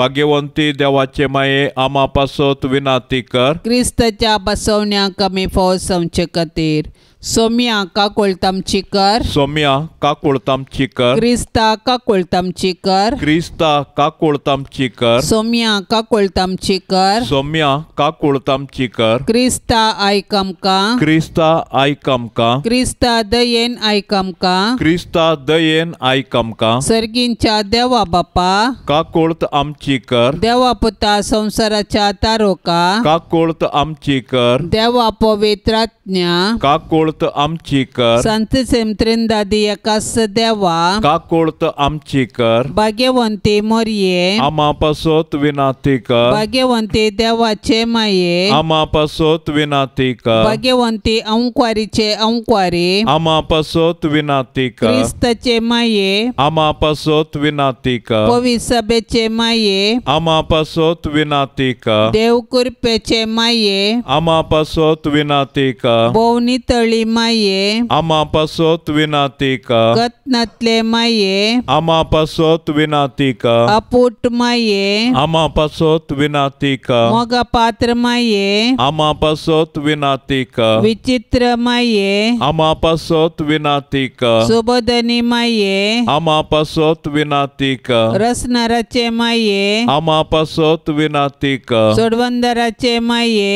भाग्यवंती देवाचे माये आमा पासत विनाती कर क्रिस्तच्या बसवण्या कमी फौज संचे सोम्या का चिकर सोम्या का चिकर क्रिस्ता का चिकर क्रिस्ता का चिकर सोम्या का चिकर सोम्या का चिकर क्रिस्ता का क्रिस्ता का क्रिस्ता दयेन का क्रिस्ता दयेन का चा देवा बापा का कोळत आमचीकर देवा पुता संसाराच्या तारो का कोळत आमचीकर देवा पवित्रात्ञा का कोळत आमची कर संत ಸಂತಸೆಮ್ತ್ರಿಂದಾದಿ ಕಸ್ಸ का काकोळत आमची कर ಭಾಗ್ಯವಂತೆ ಮೊರಿಯೆ पासोत विनाती कर देवाचे माये ಮಾಯೆ पासोत विनाती कर अंकवारीचे अंकवारी ಅಂಕ್ವಾರಿ पासोत विनाती कर क्रिस्तचे माये पासोत विनाती कर पवी सभेचे माये पासोत विनाती कर देव कृपेचे माये पासोत विनाती कर भोवनी तळी मये अमापासोत विनाती कानातले माये अमापासोत विनाती का आपूट माये अमापासोत विनाती पात्र माये अमापासोत विनाती विचित्र माये अमापासोत विनाती सुबोधनी अमापासोत विनाती का रसनराचे माये आम्मापासत विनाती का सोडवंदराचे माये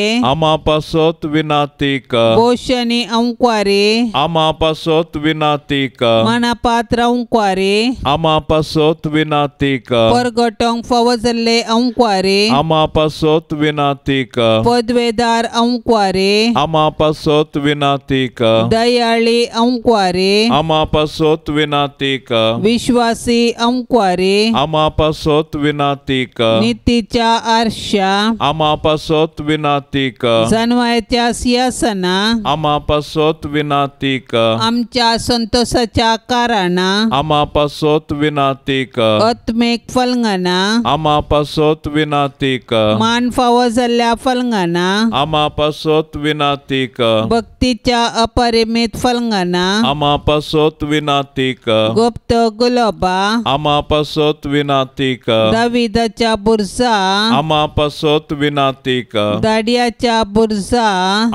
पोषणी अव अंकवारे अमापासोत विनाती का मनापात्र अंक्वारी हमापास विनाती का परगटांक फवजले औंकवारे अमापासोत विनाती कावेदार अंक्वारे हमापास विनाती का दयाळी अंक्वारी हमापास विनाती का विश्वासी अंक्वारी हमापास विनाती का मीतीच्या आरशा हमापास विनाती का जन्वाच्या सियासना हमापास पासोत विनातीक आमच्या संतोषाच्या कारणा आमा पासोत विनातीक अत्मेक फलंगना आमा पासोत विनातीक मान फाव जाल्ल्या फलंगना आमा पासोत विनातीक भक्तीच्या अपरिमित फलंगना आमा पासोत विनातीक गुप्त गुलाबा आमा पासोत विनातीक दविदाच्या बुरसा आमा पासोत विनातीक दाडियाच्या बुरसा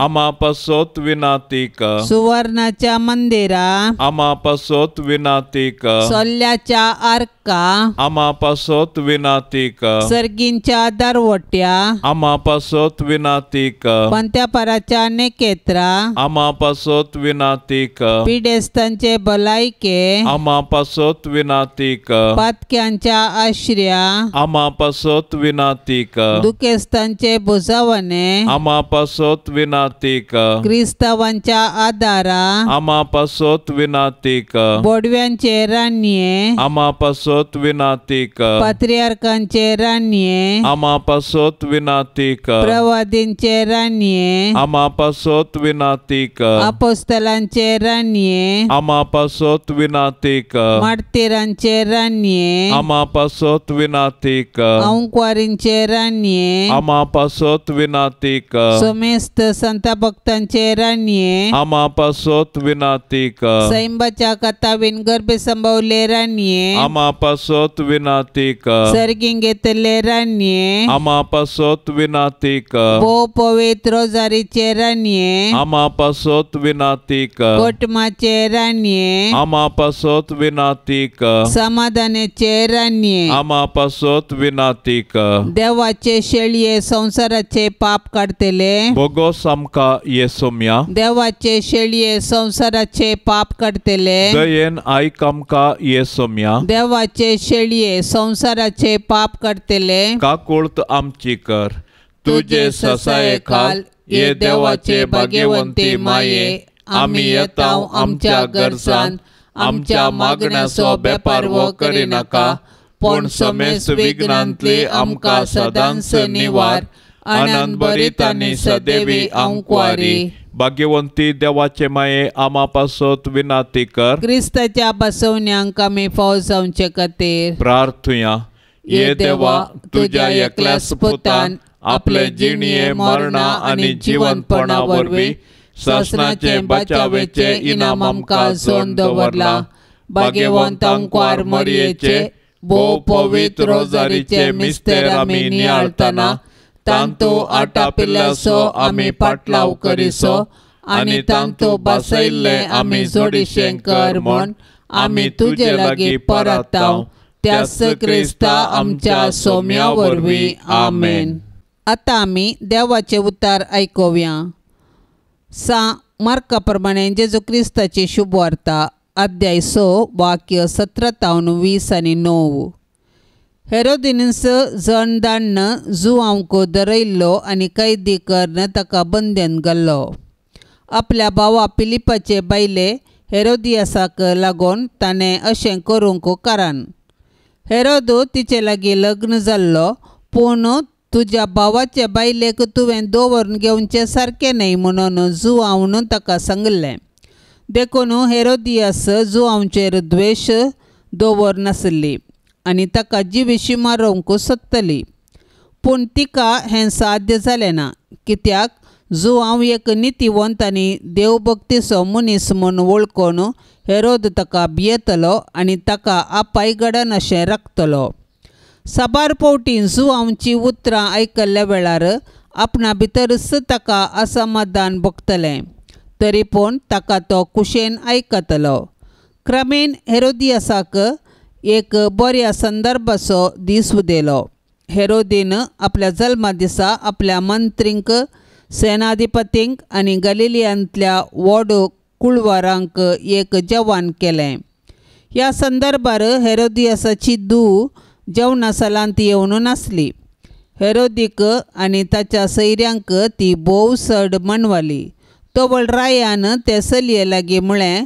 आमा पासोत विनातीक सुवर्णाच्या मंदिरा विनाती विनातिक सोल्याच्या अर्का विनाती विनातिक सर्गींच्या दरवट्या आमापासोत विनातिक पंत्यापराच्या नेकेत्रा आमापासोत विनातिक पिडेस्तांचे भलायके विनाती विनातिक पातक्यांच्या आश्र्या आमापासोत विनातिक दुकेस्तांचे भुजावणे विनाती विनातिक क्रिस्तावांच्या आदारा हामापासोत विनातीक बोडव्यांचे रान्ये अमापसोत विनातीक पत्रियार्कांचे पात्र अमापसोत विनातीक प्रवादींचे राणीये अमापसोत विनातीक अपोस्तलांचे पोस्तलांचे रान्ये आम्मापास विनाती का मडतेरांचे राणी आम्मा पासोत विनाती काउकवारींचे राणी संता भक्तांचे राणी Ama pasot winatika. Sa imbacha katawin garbe sambauleranye. Ama pasot winatika. Sargingeteleranye. Ama pasot winatika. Bo povetro zaricheranye. Ama pasot winatika. Kotma cheranye. Ama pasot winatika. Samadane cheranye. Ama pasot winatika. देवाचे शेळये संसाराचे पाप काढतेले भोगो सामका येसोम्या देवाचे पापाचे शेळये संसाराचे पाप करतले दयेन आयक आमकां ये सोम्या देवाचे शेळये संसाराचे पाप का कोळत आमची कर तुझे ससाय खाल ये देवाचे भाग्यवंती माये आम्ही येता आमच्या गरजान आमच्या मागण्याचो बेपार करी करिनाका पूण समेस विघ्नांतली आमकां सदांस निवार आनंद बरीत सदैवी अंकवारी भाग्यवंती देवाचे माये आमा पासत विनाती कर क्रिस्ताच्या मी आमी फौजावचे खातीर प्रार्थुया ये देवा तुझ्या एकल्या स्पुतान आपले जिणये मरणा आणि जीवनपणा वरवीं शासनाचे बचावेचे इनाम आमका सोन दवरला अंकवार मरियेचे भो पवित्र रोजारीचे मिस्तेर आम्ही निळताना तांतो आटा पिल्लासो અમે पाटलाव करीसो आणि तांतो बसैले आम्ही जोडीशेंकर म्हण आम्ही तुझे लागी परताव त्यास क्रिस्ता आमच्या सोम्या आमेन आता आम्ही देवाचे उतार ऐकूया सा मार्का प्रमाणे जेजू क्रिस्ताची शुभवार्ता अध्याय सो वाक्य सतरा तावन वीस आणि नऊ जण दाण्ण जुवांको दरयल्लो आणि कैदी करण ताका बंधन घाल्लो आपल्या भावा पिलिपाचे बायले हेरोदियासाक लागून ताणें अशें करूंक कारण हेरोदू तिचे लागीं लग्न जाल्लो पूण तुज्या भावाचे बायलेक तुवें दवरून घेवचें सारकें न्हय म्हणून जुवावन ताका सांगले देखून हेरोदियास जुवांचेर द्वेश दवर नासली आणि ताका जिवेशी मारोवंकूच सोदतली पूण तिका हें साध्य जालें ना कित्याक जो हांव एक नितीवंत आनी देवभक्तीचो मनीस म्हूण वळखून हेरोद ताका भियेतलो आनी ताका आपायगडान अशें राखतलो साबार पावटी जुआवची उतरां आयकल्ल्या वेळार आपणा भितरच ताका असमाधान भोगतलें तरी पूण ताका तो कुशेन आयकतलो क्रमेन हेरोदियासाक एक बऱ्या संदर्भ असो दिसूं दिलो हेरोदीन आपल्या जल्मा दिसा आपल्या मंत्रींक सेनाधिपतींक आनी गलिलियांतल्या व्हड कुळवारांक एक जवान केलें ह्या संदर्भार हेरोदियासाची दू जेवणा सलांत येवन नासली हेरोदीक आनी ताच्या सैऱ्यांक ती भोव सड मनवाली तो रायान ते सलये लागीं म्हळें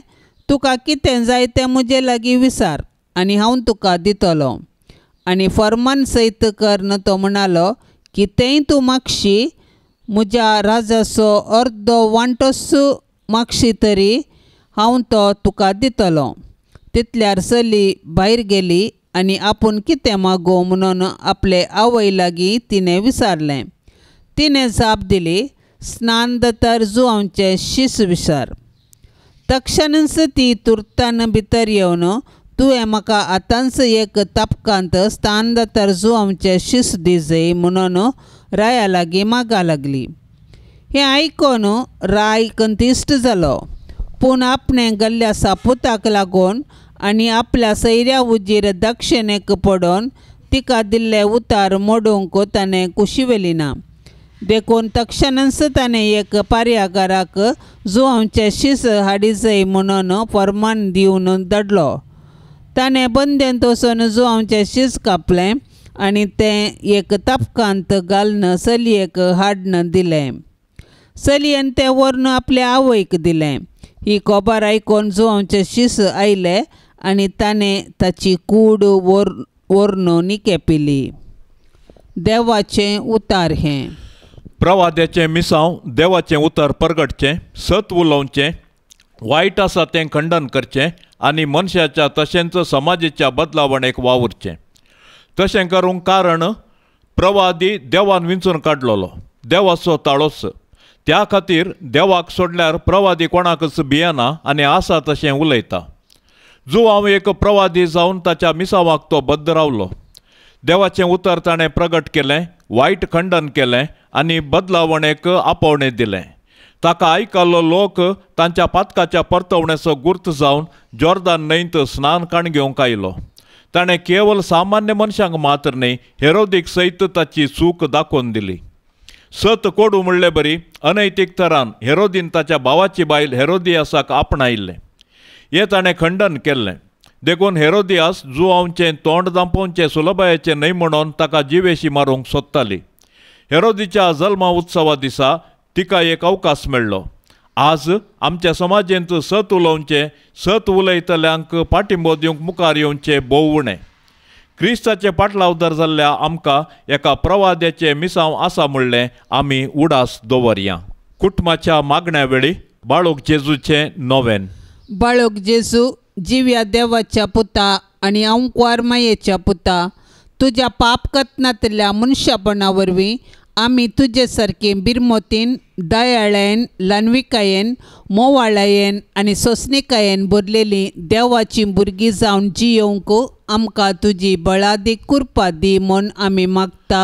तुका कितें जाय तें म्हजे लागीं विसार आनी हांव तुका दितलो आणि फर्मान सैत कर्ण तो म्हणालो ते तू मागशी म्हज्या राजाचो अर्दो वांटोस मागशी तरी हा तो तुका दितलो तितल्यार सली भायर गेली आणि आपण कितें मागो म्हणून आपले आवय लागीं तिने विसारले तिने जाप दिली स्नान दतर जुआंचे शिस विसार तक्षणच ती तुर्तान भितर येवन तुवें म्हाका आतांच एक तापकांत स्थान तरजू आमचे शिस दिजय म्हणून राया लागीं मागा लागली हें आयकून राय कंतिश्ट जालो पूण आपणें गल्ल्या सापुताक लागून आनी आपल्या सैऱ्या उजीर दक्षिणेक पडून तिका दिल्ले उतार मोडूंक ताणें कुशीवेली ना देखून तक्षणच ताणें एक पर्यागाराक जुवांचे शिस हाडी जाय म्हणून फर्मान दिवन दडलो ताणें बंदेन आमचें शीस कापलें आनी तें एक तापकांत घालन चलयेक हाडन दिलें चलयेन तें वर्ण आपले आवयक दिलें ही कोबार आयकून आमचें शीस आयले आनी ताणें ताची कूड वर वर्ण निकेपिली देवाचें उतार हें प्रवाद्याचे मिसाव देवाचें उतार परगटचें सत उलोवचें वायट आसा तें खंडन करचें आणि मनशाच्या तशेंच समाजाच्या बदलावणेक वावुरचें तशें करूंक कारण प्रवादी देवान विंचून काडलोलो देवाचो ताळोस त्या खातीर देवाक सोडल्यार प्रवादी कोणाकच भियेना आनी आसा तशें उलयता जो हांव एक प्रवादी जावन ताच्या मिसावाक तो बद्द रावलो देवाचें उतर ताणें प्रगट केलें वायट खंडन केलें आनी बदलावणेक आपोवणें दिलें ताका आयकल्लो लोक तांच्या पातकाच्या परतवण्याचो गुर्त जाऊन जॉर्दान नैंत स्नान काण घेवंक आयलो ताणे केवळ सामान्य मनशांक मात्र न्ही हेरोदीक सैत ताची चूक दाखवून दिली सत कोड उमळले बरी अनैतिक तरान हेरोदीन ताच्या भावाची बायल हेरोदियासाक आपणायिल्लें हे ताणें खंडन केल्ले देखून हेरोदियास जुआवचे तोंड दांपोवचे सुलभायाचें न्हय म्हणून ताका जिवेशी मारूंक सोदताली हेरोदीच्या जल्मा उत्सवा दिसा तिका एक अवकाश मेळ्ळो आज आमच्या समाजेंत सत उलोवचें सत उलयतल्यांक पाठिंबो दिवंक मुखार येवचें भोंवणें क्रिस्ताचे पाटलावदार जाल्ल्या आमकां एका प्रवाद्याचे मिसांव आसा म्हणलें आमी उडास दवरया कुटुंबाच्या मागण्या वेळी बाळोक जेजूचें नोवेन बाळोक जेजू जिव्या देवाच्या पुता आणि अंकवार मायेच्या पुता तुझ्या पापकत्नातल्या मनशापणा वरवीं आम्ही तुझेसारखे बिरमोतीन दयाळयन लान्विकायेन मोवाळायेन आणि सोसनिकायेन भरलेली देवाची भुरगीं जावन जियोवंक आमकां तुजी बळादी कुरपा दी म्हण आमी मागता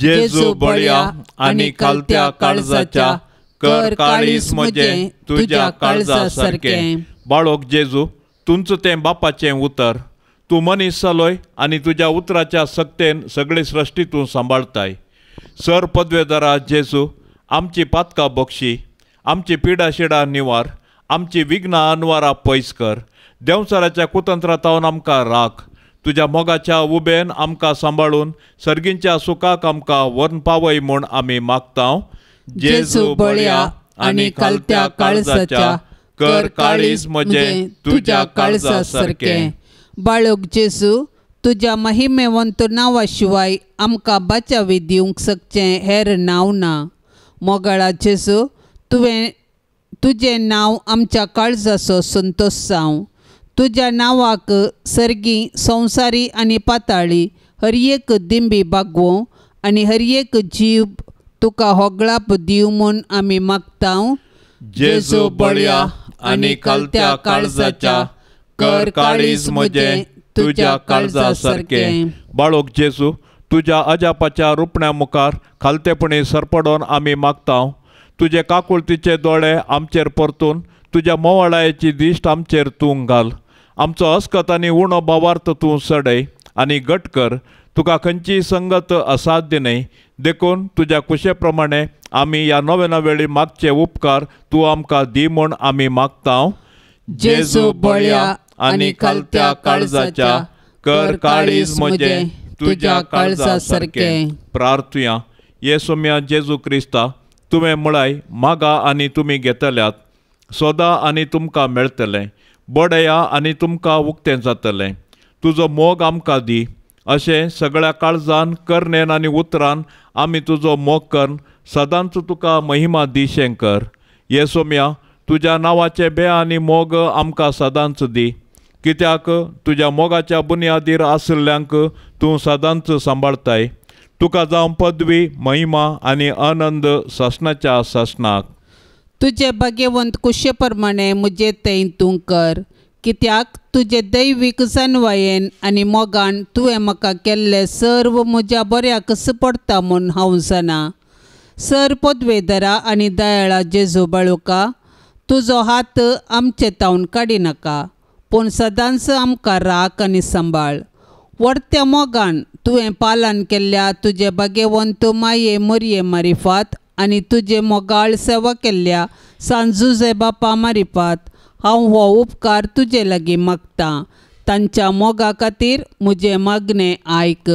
जेजू बळया आनी कालत्या काळजाच्या कर काळीस म्हजें म्हणजे तुज्या काळजा सारकें बाळोक जेजू तुमचं तें बापाचे उतर तूं मनीस जालोय आनी तुज्या उतराच्या सक्तेन सगळे सृश्टी तूं सांबाळताय सर पदवेदारा जेजू आमची पातका बक्षी आमची पिडा शिडा निवार आमची विघ्न अनवारा पैस कर देवसाराच्या कुतंत्रातावन आमकां राख तुज्या मोगाच्या उबेन आमकां सांबाळून सर्गींच्या सुखाक आमकां वर्ण पावय म्हूण आमी मागतांव जेजू बळया आनी कालत्या काळजाच्या कर काळीज म्हजें म्हणजे तुज्या काळजा सारकें बाळक जेजू तुज्या महिमेवंत नांवा शिवाय आमकां बाचावी दिवंक सकचें हेर नांव ना सो तुवें तुजें नांव आमच्या काळजाचो संतोश जावं तुज्या नांवाक सर्गी संवसारी आनी पाताळी हरएक दिंबी बागवो आनी एक जीव तुका होगळाप दिव म्हूण आमी मागता जेजू बळया आनी कालत्या काळजाच्या कर काळीज म्हजें तुझ्या काळजा सारखे बाळोक जेसू तुझ्या अजापाच्या रुपण्या मुखार खालतेपणी सरपडोन आम्ही मागता तुजे काकुळतीचे दोळे आमचेर परतून तुझ्या मोवाळायेची दिश्ट आमचेर तूं घाल आमचो हस्कत आनी उणो बवार्थ तूं सडय आनी घट कर तुका खंयची संगत असाध्य न्हय देखून तुज्या कुशे प्रमाणे आमी ह्या नवे नवेळी मागचे उपकार तूं आमकां दी म्हूण आमी मागता जेजू बळ्या आणि कलत्या काळजाच्या कर काळीज म्हणजे तुझ्या काळजा सारखे प्रार्थुया ये जेजू क्रिस्ता तुवें म्हळाय मागा आणि तुम्ही घेतल्यात सोदा आणि तुमकां मेळतले बडया आणि तुमकां उक्तें जातले तुजो मोग आमकां दी अशें सगळ्या काळजान करणेन आनी उतरान आमी तुजो मोग कर सदांच तुका महिमा दिशें कर येसोम्या तुझ्या नावाचे बे आणि मोग आमकां सदांच दी कित्याक तुझ्या मोगाच्या बुनयादीर आसल्यांक तूं सदांच सांबाळताय तुका जावं पदवी महिमा आणि आनंद सासनाच्या सासनाक तुजे बगेवंत कुशे प्रमाणे म्हजे तैन तूं कर कित्याक तुझे दैवीक जनवायेन आणि मोगान तुवें म्हाका केल्ले सर्व म्हज्या बऱ्याक पडता म्हूण हांव जाणा सर पदवेदरा आणि दयाळा जेजू बाळुका तुजो हात आमचे तावन काडी नका पूण सदांच आमकां राख आनी सांबाळ वरत्या मोगान तुवें पालन केल्ल्या तुजे बागेवंत माये मोरये मारिफात आनी तुजे मोगाळ सेवा केल्ल्या सांजुजे बापा मारिफात हांव हो उपकार तुजे लागीं मागतां तांच्या मोगा खातीर म्हजें मागणें आयक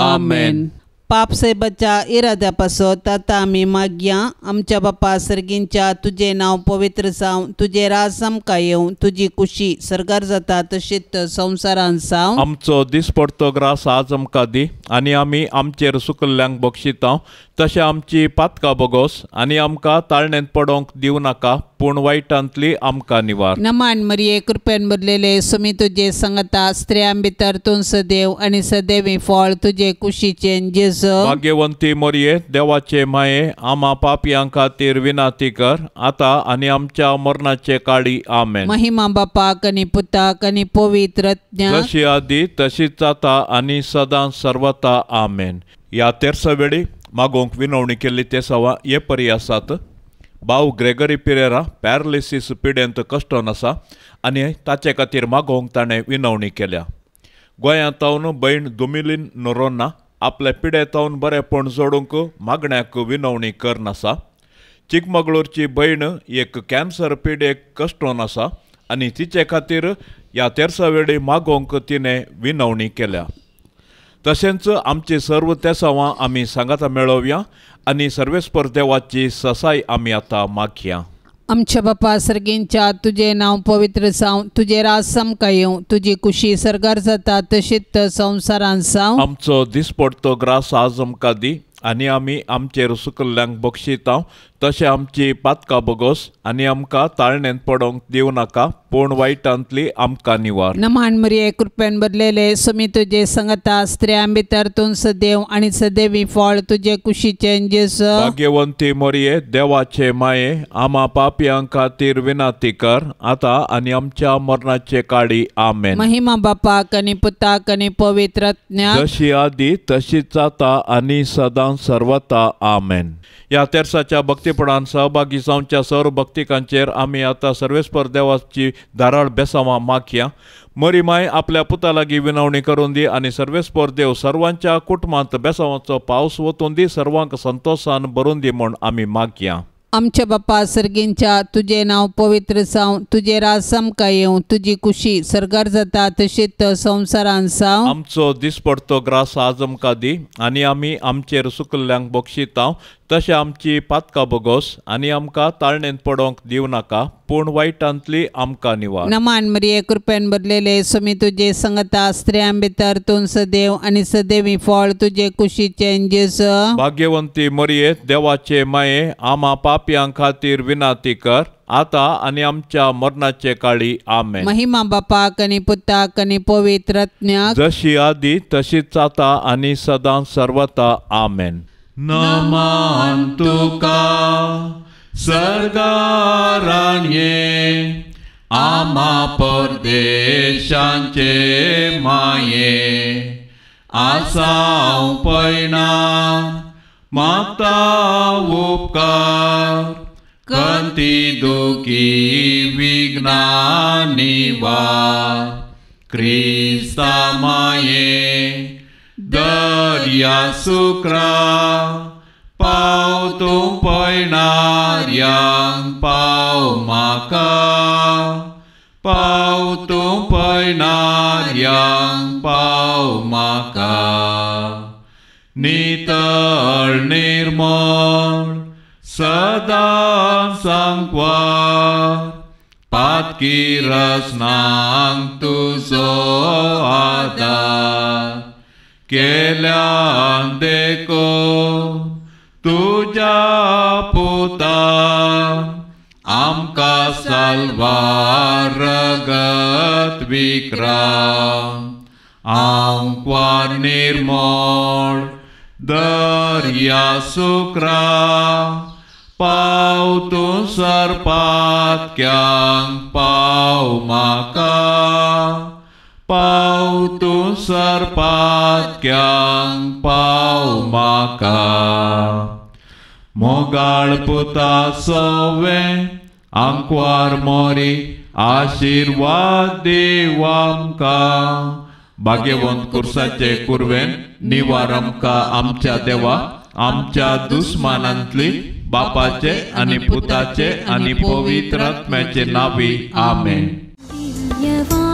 आमेन पाप साहेबाच्या इराद्यापासून ताता आम्ही मागया आमच्या बापा सर्गींच्या तुझे नाव पवित्र सावन तुझे राज सामका येवन तुझी खुशी सरकार जाता तशीत संवसारान सावन आमचो दिसपडतो ग्रास आज आमकां दी आणि आमी आमचेर सुकल्ल्यांक बक्षिता तशें आमची पातका बगोस आणि आमका ताळणेंत पडोंक दिवं नाका पूर्ण ಪೂರ್ಣವಾಯ್ಟಂತಲಿ आमका निवार निवार मरिये कृपेन कृपयान सुमी तुझे संगता ಸ್ತ್ರಿಯಾಂ भितर ತುನ್ सदेव आणि सदैवी फळ तुझे कुशीचे जेस भाग्यवंती मरिये देवाचे माये आमा पापियां खातीर विनाती कर आता आणि आमच्या मरणाचे काळी आमेन महिमा बापा कनी पुता कनी पवित्र जशी आदी तशी जाता आणि सदा सर्वता आमेन या तेरसा वेळी मागोवंक विनवणी केली ते सवा हे परी आसात भाव ग्रेगरी पिरेरा पॅरलिसीस पिडेंत कस्टोन आसा आनी ताचे खातीर मागोवंक ताणें विनवणी केल्या गोंयांतावन भयण दुमिलीन नोरोना आपले पिडेतावन बरेपण जोडूंक मागण्याक विनवणी करनासा चिकमगळूरची भयण एक कॅन्सर पिडेक कस्टोन आसा आनी तिचे खातीर ह्या तेरसा वेळी मागोवंक तिणें विनवणी केल्या तशेंच आमची सर्व तेसावां आमी सांगाता मेळोवया आनी सर्व स्पर्धे वाचची ससाय आमी आतां मागया आमच्या बापा सर्गींच्या तुझे नाव पवित्र सावन तुझे राज समका येवं तुजी खुशी सरगार जाता तशीत तर संवसारान सावन आमचो दिसपडतो ग्रास आज आमकां दी आनी आमी आमचे सुकल्ल्यांक बक्षिता तशें आमची पातका बगोस आनी आमकां ताळणेन पडोंक दिवं नाका पूण वायटांतली आमकां निवार नमाण मरिये कृपेन बदलेले समी तुजे संगता स्त्रियां भितर तूं सदेव आनी सदेवी फळ तुजे कुशीचे जेस भाग्यवंती मोरये देवाचे माये आमा पापयां खातीर विनाती कर आतां आनी आमच्या मरणाचे काडी आमेन महिमा बापाक आनी पुताक आनी पवित्र जशी आदी तशीच जाता आनी सदां सर्वता आमेन ह्या तेरसाच्या भक्ती भक्तीपणान सहभागी जावच्या सर्व भक्तिकांचेर आम्ही आता सर्वेस्पर देवाची धाराळ बेसावां मागया मरी माय आपल्या पुता लागीं विनवणी करून दी आणि सर्वेस्पर देव सर्वांच्या कुटुंबांत बेसावांचो पावस वतून दी सर्वांक संतोषान भरून दी म्हूण आम्ही मागया आमच्या बापा सर्गींच्या तुझे नाव पवित्र सावन तुझे राज समका येवं तुजी खुशी सरगार जाता तशीत संवसारान साव आमचो दिसपडतो ग्रास आजमका दी आणि आम्ही आमचेर सुकल्ल्यांक बक्षिता तशें आमची पातका बगोस आनी आमकां ताळणेन पडोंक नाका पूण वायटांतली आमकां निवार नमान मरिये कृपेन बदलेले समी तुजे संगता स्त्रियां भितर तूं सदेव आनी सदेवी फळ तुजे कुशीचे जेस भाग्यवंती मरिये देवाचे माये आमा पापयां खातीर विनाती कर आता आणि आमच्या मरणाचे काळी आमे महिमा बापा कनी पुता कनी पवित्र जशी आदी तशीच आता आणि सदां सर्वता आमेन नमान्तुका सर्गारण्ये आमा परदेशांचे माये आसाव पैणाम मागता उपकार कंती दुखी विज्ञानी वा क्रिस्ता माये Maria sukra, pau tung poi yang pau maka pau tung poi yang pau maka nitar nirmor sadam Sangkwa, Patkiras nang Tuzo adat केल्या देखो तुझ्या पुता आमका गत विक्रा आमक्वा निर्मळ दर्या सुक्रा पाव तू सर्पात क्या पाव माका Pautus sarpat kyang pau maka Mogal puta sove angkuar mori आशीर्वाद देवामका भाग्यवंत कुर्साचे कुर्वेन निवारमका आमच्या देवा आमच्या दुस्मानांतली बापाचे आणि पुताचे आणि पवित्रात्म्याचे नावी आमेन